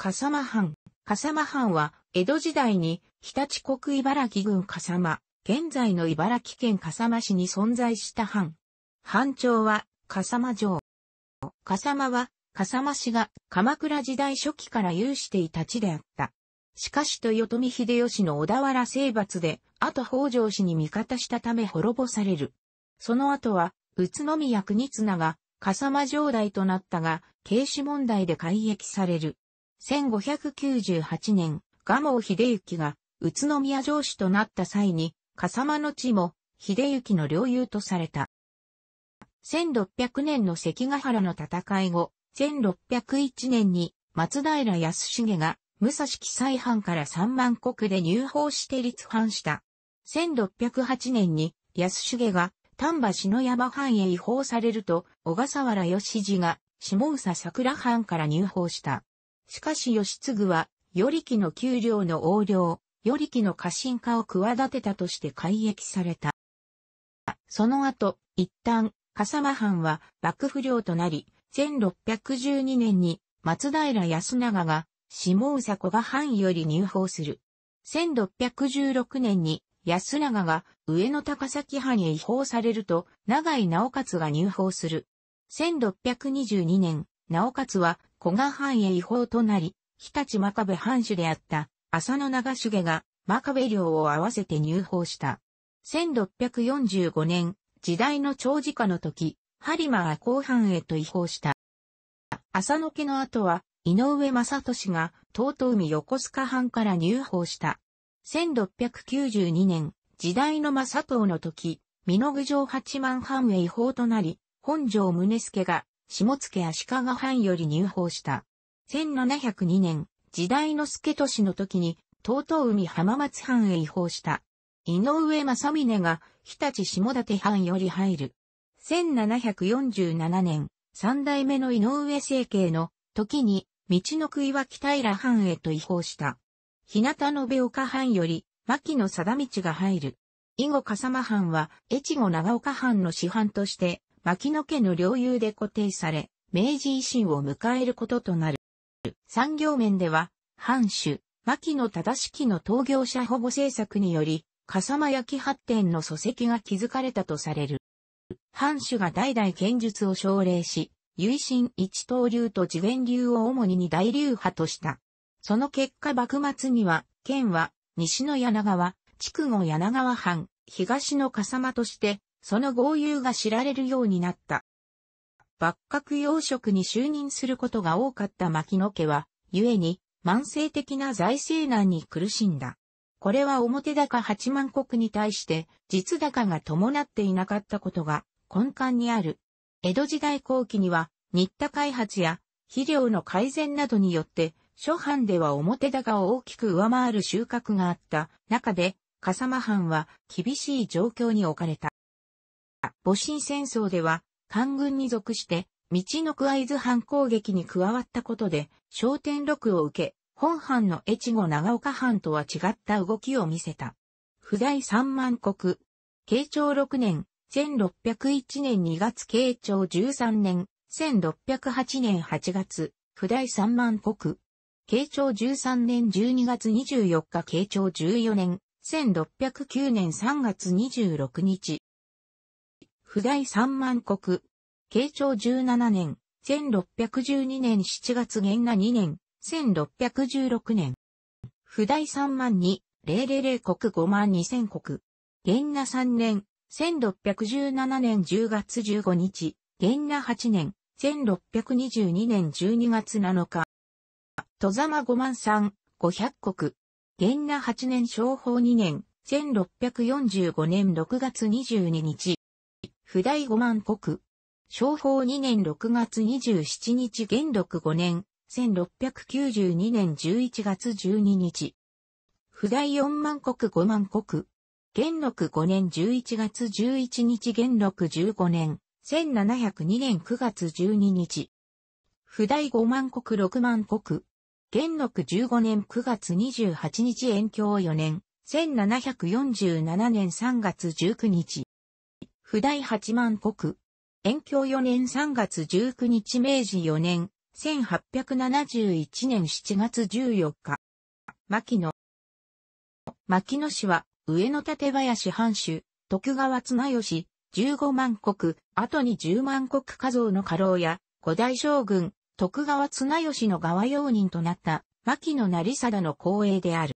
笠間藩。笠間藩は、江戸時代に、日立国茨城郡笠間、現在の茨城県笠間市に存在した藩。藩長は、笠間城。笠間は、笠間市が鎌倉時代初期から有していた地であった。しかし豊臣秀吉の小田原征伐で、後北条氏に味方したため滅ぼされる。その後は、宇都宮国綱が、笠間城代となったが、軽視問題で改易される。1598年、蒲生秀行が宇都宮城主となった際に、笠間の地も秀行の領有とされた。1600年の関ヶ原の戦い後、1601年に松平康重が武蔵記載藩から三万国で入法して立藩した。1608年に安重が丹波篠山藩へ移法されると、小笠原義次が下草桜藩から入法した。しかし義継は、与力の給料の横領、与力の過信化を企てたとして改役された。その後、一旦、笠間藩は幕府領となり、1612年に松平康長が下佐子が藩より入法する。1616年に安長が上野高崎藩へ移法されると、長井直勝が入法する。1622年、直勝は古賀藩へ違法となり、日立真壁藩主であった浅野長重が真壁領を合わせて入法した。1645年、時代の長寿化の時、播磨は後藩へと違法した。浅野家の後は、井上正俊が、東東海横須賀藩から入法した。1692年、時代の正藤の時、美濃郡城八幡藩へ違法となり、本城宗助が、下付足利藩より入法した。1702年、時代の助都市の時に、東東海浜松藩へ移法した。井上正峰が、日立下館藩より入る。1747年、三代目の井上政慶の時に、道の杭は北平藩へと移法した。日向延岡藩より、牧野貞道が入る。以後笠間藩は、越後長岡藩の師範として、牧野家の領有で固定され、明治維新を迎えることとなる。産業面では、藩主、牧野忠式の創業者保護政策により、笠間焼発展の礎石が築かれたとされる。藩主が代々剣術を奨励し、唯心一刀流と次元流を主に二大流派とした。その結果幕末には、県は、西の柳川、筑後柳川藩、東の笠間として、その豪遊が知られるようになった。幕閣要職に就任することが多かった牧野家は、故に慢性的な財政難に苦しんだ。これは表高8万国に対して実高が伴っていなかったことが根幹にある。江戸時代後期には新田開発や肥料の改善などによって諸藩では表高を大きく上回る収穫があった中で笠間藩は厳しい状況に置かれた。戊辰戦争では、官軍に属して、道の区合図藩攻撃に加わったことで、商天禄を受け、本藩の越後長岡藩とは違った動きを見せた。不在三万国。慶長六年、1601年2月慶長13年、1608年8月、不在三万国。慶長13年12月24日慶長14年、1609年3月26日。不代三万国。慶長十七年、千六百十二年七月元那二年、千六百十六年。不代三万二、零零零国五万二千国。元那三年、千六百十七年十月十五日。元那八年、千六百二十二年十二月七日。戸様五万三、五百国。元那八年、昭法二年、千六百四十五年六月二十二日。不大五万国。商法2年6月27日元禄5年、1692年11月12日。不大四万国五万国。元禄5年11月11日元禄15年、1702年9月12日。不大五万国六万国。元禄15年9月28日延享4年、1747年3月19日。不第八万国。延教4年3月19日明治4年、1871年7月14日。牧野。牧野氏は、上野立林藩主、徳川綱吉、15万国、後に10万国家像の家老や、五代将軍、徳川綱吉の側用人となった、牧野成貞の後栄である。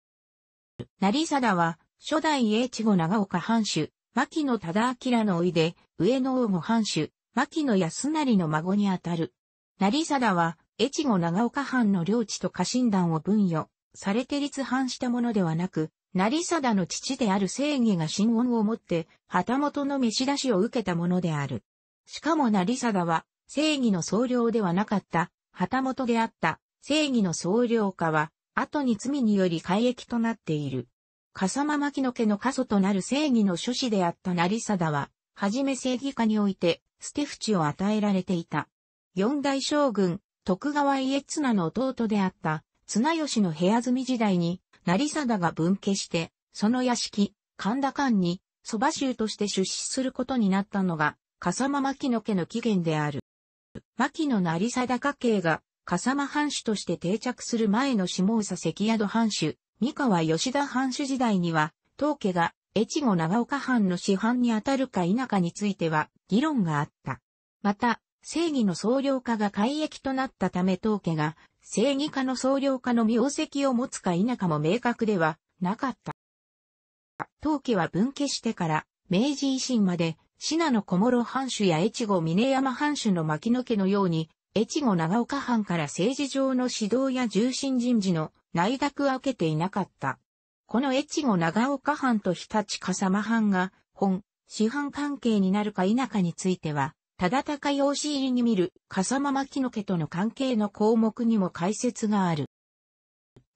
成貞は、初代英知後長岡藩主、牧野忠明のおいで、上野王御藩主、牧野康成の孫にあたる。成貞は、越後長岡藩の領地と家臣団を分与、されて立藩したものではなく、成貞の父である正義が新恩をもって、旗本の召し出しを受けたものである。しかも成貞は、正義の総領ではなかった、旗本であった、正義の総領家は、後に罪により改易となっている。笠間牧野家の過疎となる正義の諸子であった成貞は、はじめ正義家において、捨て淵を与えられていた。四代将軍、徳川家綱の弟であった、綱吉の部屋住み時代に、成貞が分家して、その屋敷、神田間に、蕎麦州として出資することになったのが、笠間牧野家の起源である。牧野成貞家系が、笠間藩主として定着する前の下総関宿藩主、三河吉田藩主時代には、当家が越後長岡藩の市藩に当たるか否かについては議論があった。また、正義の総領化が改役となったため当家が正義家の総領化の名跡を持つか否かも明確ではなかった。当家は分家してから明治維新まで、信濃小諸藩主や越後峰山藩主の牧野家のように、越後長岡藩から政治上の指導や重臣人事の内諾は受けていなかった。この越後長岡藩と日立笠間藩が本、市藩関係になるか否かについては、忠高養子入りに見る笠間牧野家との関係の項目にも解説がある。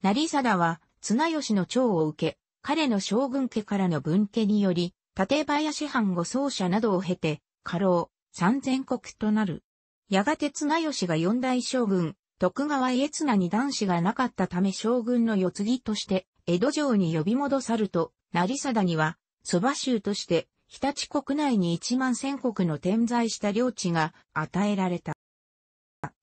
成貞は、綱吉の長を受け、彼の将軍家からの分家により、立林藩御奏者などを経て、過労、三千国となる。やがて綱吉が四大将軍、徳川家綱に男子がなかったため将軍の世継ぎとして、江戸城に呼び戻さると、成貞には、蕎麦州として、日立国内に一万千国の点在した領地が与えられた。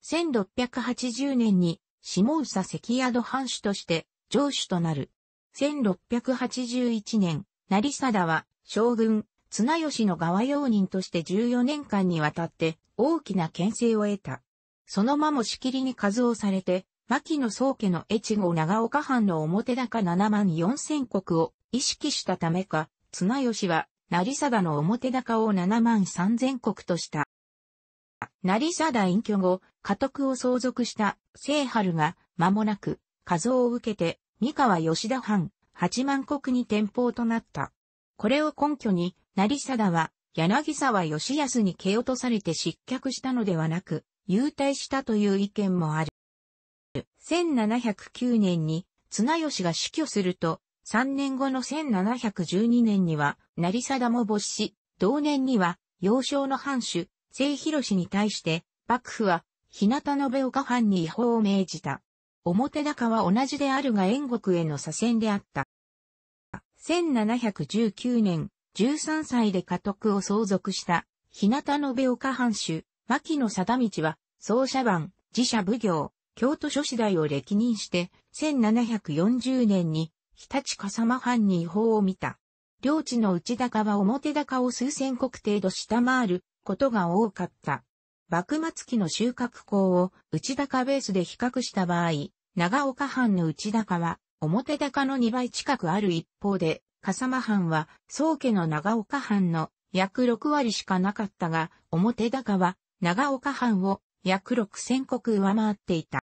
1680年に、下佐関宿藩主として、城主となる。1681年、成貞は、将軍、綱吉の側用人として14年間にわたって、大きな牽制を得た。そのまましきりに数をされて、牧野宗家の越後長岡藩の表高7万4千石を意識したためか、綱吉は、成貞の表高を7万3千石とした。成貞隠居後、家督を相続した清春が、間もなく、数を受けて、三河吉田藩、八万石に転封となった。これを根拠に、成貞は、柳沢義康に蹴落とされて失脚したのではなく、優待したという意見もある。1709年に綱吉が死去すると、3年後の1712年には、成貞も没し、同年には、幼少の藩主、清広氏に対して、幕府は、日向延岡藩に違法を命じた。表高は同じであるが縁国への左遷であった。1719年、13歳で家督を相続した、日向延岡藩主、牧野貞道は、総社番、寺社奉行、京都諸子大を歴任して、1740年に、日立笠間藩に違法を見た。領地の内高は表高を数千国程度下回ることが多かった。幕末期の収穫校を内高ベースで比較した場合、長岡藩の内高は表高の2倍近くある一方で、笠間藩は、宗家の長岡藩の約6割しかなかったが、表高は長岡藩を約6000上回っていた。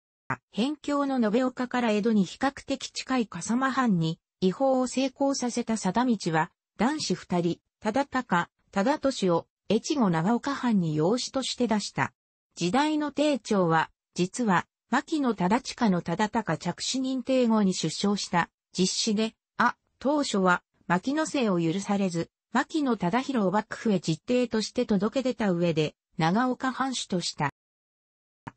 辺境の延岡から江戸に比較的近い笠間藩に違法を成功させた貞道は、男子二人、忠高、忠俊を越後長岡藩に養子として出した。時代の定長は、実は、牧野忠近の忠高着手認定後に出生した、実施で、当初は、牧野生を許されず、牧野忠宏を幕府へ実定として届け出た上で、長岡藩主とした。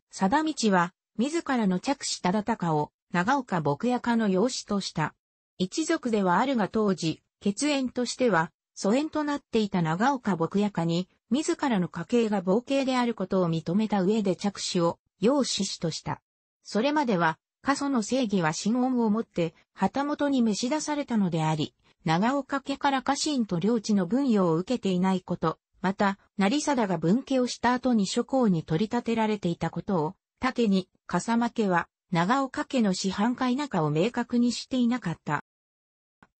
貞道は、自らの着手忠隆を、長岡牧屋家の養子とした。一族ではあるが当時、血縁としては、疎遠となっていた長岡牧屋家に、自らの家系が冒険であることを認めた上で着手を、養子師とした。それまでは、過疎の正義は信音をもって旗本に召し出されたのであり、長岡家から家臣と領地の分与を受けていないこと、また、成貞が分家をした後に諸侯に取り立てられていたことを、盾に、笠間家は、長岡家の師範か否かを明確にしていなかった。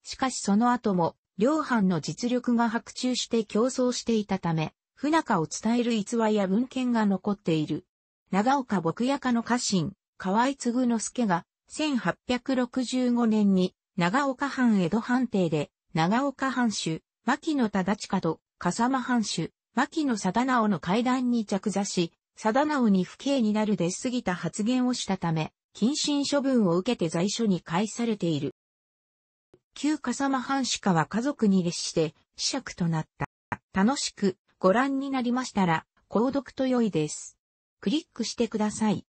しかしその後も、両藩の実力が白昼して競争していたため、不仲を伝える逸話や文献が残っている。長岡牧屋家の家臣、河合継之助が、1865年に長岡藩江戸藩邸で、長岡藩主、牧野忠親と、笠間藩主、牧野貞直の会談に着座し、貞直に不敬になる出過ぎた発言をしたため、謹慎処分を受けて在所に返されている。旧笠間藩主家は家族に列して、死釈となった。楽しくご覧になりましたら、購読と良いです。クリックしてください。